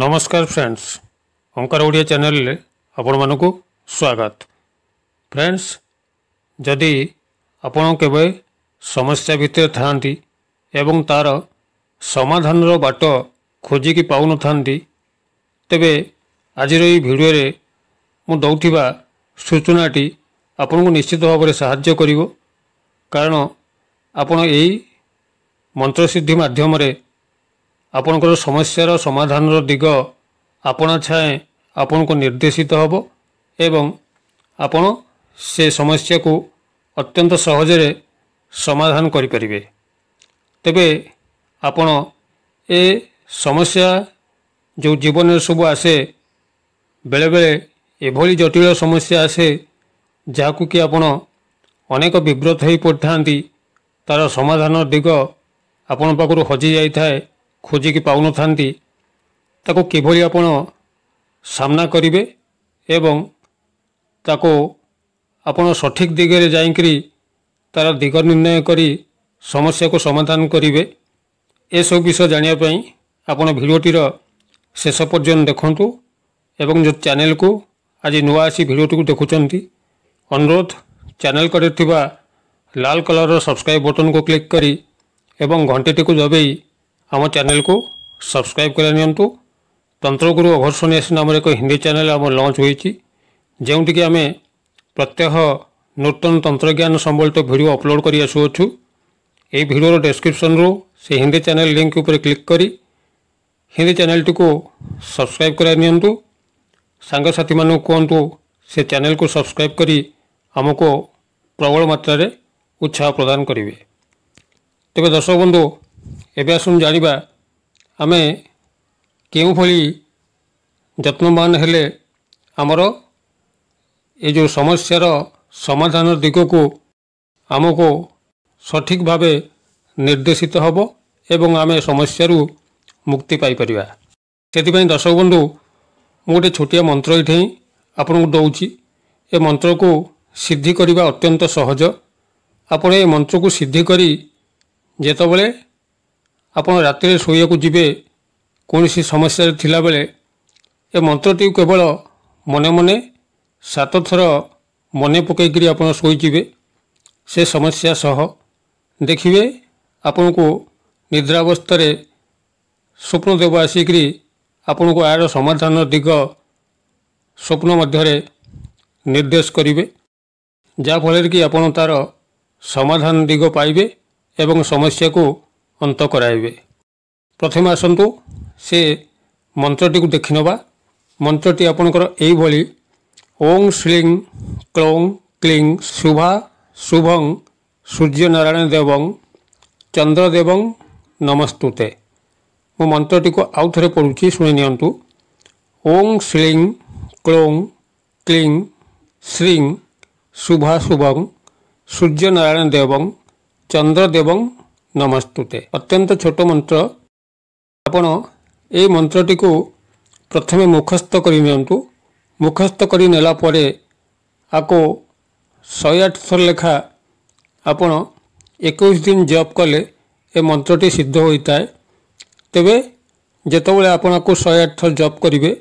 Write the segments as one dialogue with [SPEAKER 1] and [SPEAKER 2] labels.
[SPEAKER 1] ନମସ୍କାର ଫ୍ରେଣ୍ଡସ୍ ଅଙ୍କର ଓଡ଼ିଆ ଚ୍ୟାନେଲରେ ଆପଣମାନଙ୍କୁ ସ୍ୱାଗତ ଫ୍ରେଣ୍ଡସ୍ ଯଦି ଆପଣ କେବେ ସମସ୍ୟା ଭିତରେ ଥାଆନ୍ତି ଏବଂ ତା'ର ସମାଧାନର ବାଟ ଖୋଜିକି ପାଉନଥାନ୍ତି ତେବେ ଆଜିର ଏହି ଭିଡ଼ିଓରେ ମୁଁ ଦେଉଥିବା ସୂଚନାଟି ଆପଣଙ୍କୁ ନିଶ୍ଚିତ ଭାବରେ ସାହାଯ୍ୟ କରିବ କାରଣ ଆପଣ ଏହି ମନ୍ତ୍ରସିଦ୍ଧି ମାଧ୍ୟମରେ ଆପଣଙ୍କର ସମସ୍ୟାର ସମାଧାନର ଦିଗ ଆପଣା ଛାଏଁ ଆପଣଙ୍କୁ ନିର୍ଦ୍ଦେଶିତ ହେବ ଏବଂ ଆପଣ ସେ ସମସ୍ୟାକୁ ଅତ୍ୟନ୍ତ ସହଜରେ ସମାଧାନ କରିପାରିବେ ତେବେ ଆପଣ ଏ ସମସ୍ୟା ଯେଉଁ ଜୀବନରେ ସବୁ ଆସେ ବେଳେବେଳେ ଏଭଳି ଜଟିଳ ସମସ୍ୟା ଆସେ ଯାହାକୁ କି ଆପଣ ଅନେକ ବିବ୍ରତ ହୋଇ ପଡ଼ିଥାନ୍ତି ତା'ର ସମାଧାନ ଦିଗ ଆପଣଙ୍କ ପାଖରୁ ହଜିଯାଇଥାଏ ଖୋଜିକି ପାଉନଥାନ୍ତି ତାକୁ କିଭଳି ଆପଣ ସାମ୍ନା କରିବେ ଏବଂ ତାକୁ ଆପଣ ସଠିକ୍ ଦିଗରେ ଯାଇକରି ତା'ର ଦିଗ ନିର୍ଣ୍ଣୟ କରି ସମସ୍ୟାକୁ ସମାଧାନ କରିବେ ଏସବୁ ବିଷୟ ଜାଣିବା ପାଇଁ ଆପଣ ଭିଡ଼ିଓଟିର ଶେଷ ପର୍ଯ୍ୟନ୍ତ ଦେଖନ୍ତୁ ଏବଂ ଯଦି ଚ୍ୟାନେଲକୁ ଆଜି ନୂଆ ଆସି ଭିଡ଼ିଓଟିକୁ ଦେଖୁଛନ୍ତି ଅନୁରୋଧ ଚ୍ୟାନେଲ କରିଥିବା ଲାଲ୍ କଲର୍ର ସବସ୍କ୍ରାଇବ୍ ବଟନ୍କୁ କ୍ଲିକ୍ କରି ଏବଂ ଘଣ୍ଟିଟିକୁ ଦବେଇ आम चेल को सब्सक्राइब करनी तंत्रगुरु अघर्षणी आसी नाम एक हिंदी चेल लंच हो होती आम प्रत्यह नूतन तंत्रज्ञान संबलित भिड अपलोड करूँ ये डेस्क्रिपन रु से हिंदी चैनल लिंक उपर क्लिक कर हिंदी चैनल टी सब्सक्राइब करनी सांगसाथी मान कहतु से चेल को सब्सक्राइब कर आम को प्रबल मात्र उत्साह प्रदान करेंगे तेरे दर्शक बंधु ଏବେ ଆସନ୍ତୁ ଜାଣିବା ଆମେ କେଉଁଭଳି ଯତ୍ନବାନ ହେଲେ ଆମର ଏ ଯେଉଁ ସମସ୍ୟାର ସମାଧାନ ଦିଗକୁ ଆମକୁ ସଠିକ୍ ଭାବେ ନିର୍ଦ୍ଦେଶିତ ହେବ ଏବଂ ଆମେ ସମସ୍ୟାରୁ ମୁକ୍ତି ପାଇପାରିବା ସେଥିପାଇଁ ଦର୍ଶକ ବନ୍ଧୁ ମୁଁ ଗୋଟିଏ ଛୋଟିଆ ମନ୍ତ୍ର ଏଇଠି ହିଁ ଆପଣଙ୍କୁ ଦେଉଛି ଏ ମନ୍ତ୍ରକୁ ସିଦ୍ଧି କରିବା ଅତ୍ୟନ୍ତ ସହଜ ଆପଣ ଏ ମନ୍ତ୍ରକୁ ସିଦ୍ଧି କରି ଯେତେବେଳେ ଆପଣ ରାତିରେ ଶୋଇବାକୁ ଯିବେ କୌଣସି ସମସ୍ୟାରେ ଥିଲାବେଳେ ଏ ମନ୍ତ୍ରଟି କେବଳ ମନେ ମନେ ସାତ ଥର ମନେ ପକାଇକରି ଆପଣ ଶୋଇଯିବେ ସେ ସମସ୍ୟା ସହ ଦେଖିବେ ଆପଣଙ୍କୁ ନିଦ୍ରାବସ୍ଥାରେ ସ୍ୱପ୍ନ ଦେବ ଆସିକିରି ଆପଣଙ୍କୁ ଏହାର ସମାଧାନ ଦିଗ ସ୍ୱପ୍ନ ମଧ୍ୟରେ ନିର୍ଦ୍ଦେଶ କରିବେ ଯାହାଫଳରେ କି ଆପଣ ତା'ର ସମାଧାନ ଦିଗ ପାଇବେ ଏବଂ ସମସ୍ୟାକୁ ଅନ୍ତ କରାଇବେ ପ୍ରଥମେ ଆସନ୍ତୁ ସେ ମନ୍ତ୍ରଟିକୁ ଦେଖିନେବା ମନ୍ତ୍ରଟି ଆପଣଙ୍କର ଏହିଭଳି ଓଂ ଶ୍ଲିଂ କ୍ଳୌଂ କ୍ଲିଂ ଶୁଭା ଶୁଭଂ ସୂର୍ଯ୍ୟ ନାରାୟଣ ଦେବଂ ଚନ୍ଦ୍ରଦେବଂ ନମସ୍ତୁତେ ମୁଁ ମନ୍ତ୍ରଟିକୁ ଆଉ ଥରେ ପଢ଼ୁଛି ଶୁଣି ନିଅନ୍ତୁ ଓଂ ଶ୍ଲିଂ କ୍ଳୌଂ କ୍ଲିଂ ଶ୍ରୀଂ ଶୁଭା ଶୁଭଂ ସୂର୍ଯ୍ୟ ନାରାୟଣ ଦେବଂ ଚନ୍ଦ୍ରଦେବଂ ନମସ୍ତୁତେ ଅତ୍ୟନ୍ତ ଛୋଟ ମନ୍ତ୍ର ଆପଣ ଏଇ ମନ୍ତ୍ରଟିକୁ ପ୍ରଥମେ ମୁଖସ୍ଥ କରି ନିଅନ୍ତୁ ମୁଖସ୍ଥ କରି ନେଲା ପରେ ଆକୁ ଶହେ ଆଠ ଥର ଲେଖା ଆପଣ ଏକୋଇଶ ଦିନ ଜପ୍ କଲେ ଏ ମନ୍ତ୍ରଟି ସିଦ୍ଧ ହୋଇଥାଏ ତେବେ ଯେତେବେଳେ ଆପଣଙ୍କୁ ଶହେ ଆଠ ଥର ଜପ୍ କରିବେ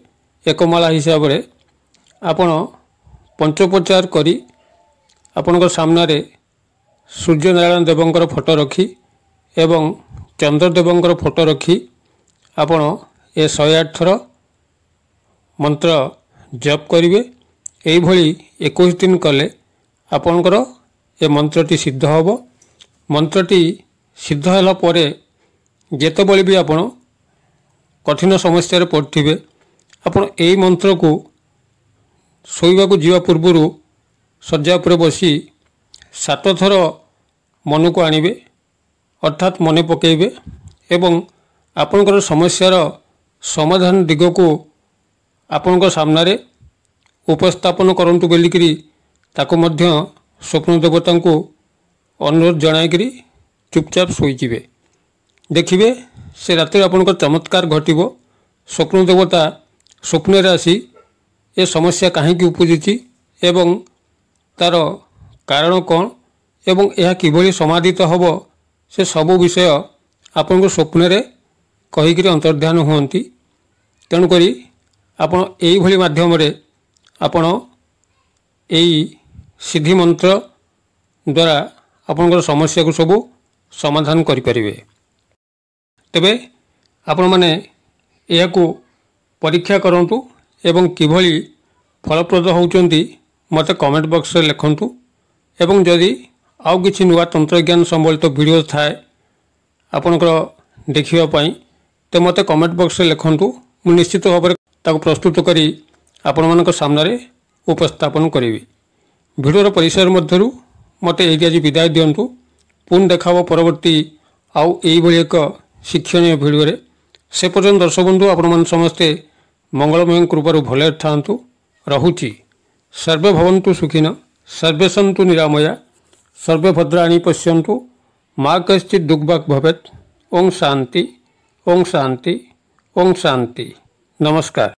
[SPEAKER 1] ଏକମାଳା ହିସାବରେ ଆପଣ ପଞ୍ଚୋପଚାର କରି ଆପଣଙ୍କ ସାମ୍ନାରେ ସୂର୍ଯ୍ୟନାରାୟଣ ଦେବଙ୍କର ଫଟୋ ରଖି ଏବଂ ଚନ୍ଦ୍ରଦେବଙ୍କର ଫଟୋ ରଖି ଆପଣ ଏ ଶହେ ଆଠ ଥର ମନ୍ତ୍ର ଜପ କରିବେ ଏହିଭଳି ଏକୋଇଶ ଦିନ କଲେ ଆପଣଙ୍କର ଏ ମନ୍ତ୍ରଟି ସିଦ୍ଧ ହେବ ମନ୍ତ୍ରଟି ସିଦ୍ଧ ହେଲା ପରେ ଯେତେବେଳେ ବି ଆପଣ କଠିନ ସମସ୍ୟାରେ ପଡ଼ିଥିବେ ଆପଣ ଏହି ମନ୍ତ୍ରକୁ ଶୋଇବାକୁ ଯିବା ପୂର୍ବରୁ ଶଯ୍ୟା ଉପରେ ବସି ସାତ ଥର ମନକୁ ଆଣିବେ ଅର୍ଥାତ୍ ମନେ ପକାଇବେ ଏବଂ ଆପଣଙ୍କର ସମସ୍ୟାର ସମାଧାନ ଦିଗକୁ ଆପଣଙ୍କ ସାମ୍ନାରେ ଉପସ୍ଥାପନ କରନ୍ତୁ ବୋଲିକିରି ତାକୁ ମଧ୍ୟ ସ୍ୱପ୍ନ ଦେବତାଙ୍କୁ ଅନୁରୋଧ ଜଣାଇକିରି ଚୁପଚାପ ଶୋଇଯିବେ ଦେଖିବେ ସେ ରାତିରେ ଆପଣଙ୍କ ଚମତ୍କାର ଘଟିବ ସ୍ୱପ୍ନ ଦେବତା ସ୍ୱପ୍ନରେ ଆସି ଏ ସମସ୍ୟା କାହିଁକି ଉପୁଜିଛି ଏବଂ ତା'ର କାରଣ କ'ଣ ଏବଂ ଏହା କିଭଳି ସମାଧିତ ହେବ ସେ ସବୁ ବିଷୟ ଆପଣଙ୍କ ସ୍ୱପ୍ନରେ କହିକିରି ଅନ୍ତର୍ଧ୍ୟାନ ହୁଅନ୍ତି ତେଣୁକରି ଆପଣ ଏଇଭଳି ମାଧ୍ୟମରେ ଆପଣ ଏଇ ସିଦ୍ଧି ମନ୍ତ୍ର ଦ୍ୱାରା ଆପଣଙ୍କର ସମସ୍ୟାକୁ ସବୁ ସମାଧାନ କରିପାରିବେ ତେବେ ଆପଣମାନେ ଏହାକୁ ପରୀକ୍ଷା କରନ୍ତୁ ଏବଂ କିଭଳି ଫଳପ୍ରଦ ହେଉଛନ୍ତି ମୋତେ କମେଣ୍ଟ ବକ୍ସରେ ଲେଖନ୍ତୁ ଏବଂ ଯଦି ଆଉ କିଛି ନୂଆ ତନ୍ତ୍ରଜ୍ଞାନ ସମ୍ବଳିତ ଭିଡ଼ିଓ ଥାଏ ଆପଣଙ୍କର ଦେଖିବା ପାଇଁ ତ ମୋତେ କମେଣ୍ଟ ବକ୍ସରେ ଲେଖନ୍ତୁ ମୁଁ ନିଶ୍ଚିତ ଭାବରେ ତାକୁ ପ୍ରସ୍ତୁତ କରି ଆପଣମାନଙ୍କ ସାମ୍ନାରେ ଉପସ୍ଥାପନ କରିବି ଭିଡ଼ିଓର ପରିସର ମଧ୍ୟରୁ ମୋତେ ଏଇଠି ଆଜି ବିଦାୟ ଦିଅନ୍ତୁ ପୁଣି ଦେଖା ହେବ ପରବର୍ତ୍ତୀ ଆଉ ଏହିଭଳି ଏକ ଶିକ୍ଷଣୀୟ ଭିଡ଼ିଓରେ ସେ ପର୍ଯ୍ୟନ୍ତ ଦର୍ଶକ ବନ୍ଧୁ ଆପଣମାନେ ସମସ୍ତେ ମଙ୍ଗଳମୟ କୃପାରୁ ଭଲରେ ଥାଆନ୍ତୁ ରହୁଛି ସର୍ବେ ଭବନ୍ତୁ ସୁଖୀନ ସର୍ବେ ସନ୍ତୁ ନିରାମୟା सर्वे भद्राणि माँ मा कश्चित् दुग्भक् ओं ओम शांति ओम शांति ओम शांति नमस्कार